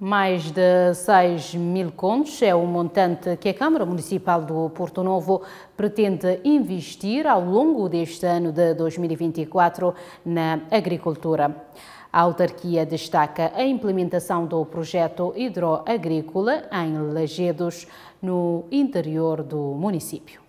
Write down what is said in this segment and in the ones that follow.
Mais de 6 mil contos é o montante que a Câmara Municipal do Porto Novo pretende investir ao longo deste ano de 2024 na agricultura. A autarquia destaca a implementação do projeto hidroagrícola em Lagedos, no interior do município.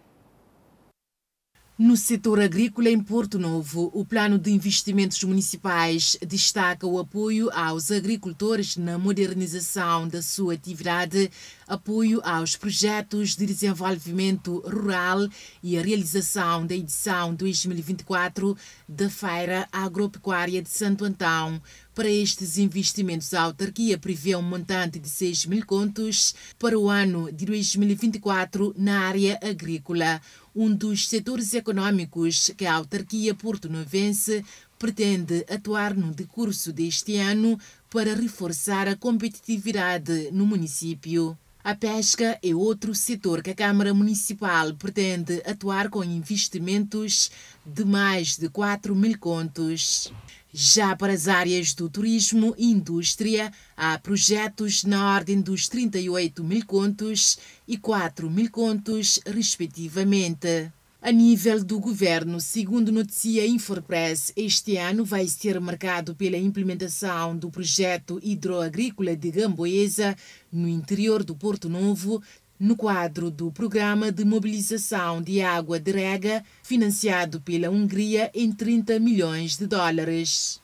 No setor agrícola em Porto Novo, o Plano de Investimentos Municipais destaca o apoio aos agricultores na modernização da sua atividade, apoio aos projetos de desenvolvimento rural e a realização da edição 2024 da Feira Agropecuária de Santo Antão, para estes investimentos, a autarquia prevê um montante de 6 mil contos para o ano de 2024 na área agrícola, um dos setores econômicos que a autarquia porto-novense pretende atuar no decurso deste ano para reforçar a competitividade no município. A pesca é outro setor que a Câmara Municipal pretende atuar com investimentos de mais de 4 mil contos. Já para as áreas do turismo e indústria, há projetos na ordem dos 38 mil contos e 4 mil contos, respectivamente. A nível do governo, segundo noticia InforPress, este ano vai ser marcado pela implementação do projeto hidroagrícola de Gamboesa no interior do Porto Novo, no quadro do Programa de Mobilização de Água de Rega, financiado pela Hungria em 30 milhões de dólares.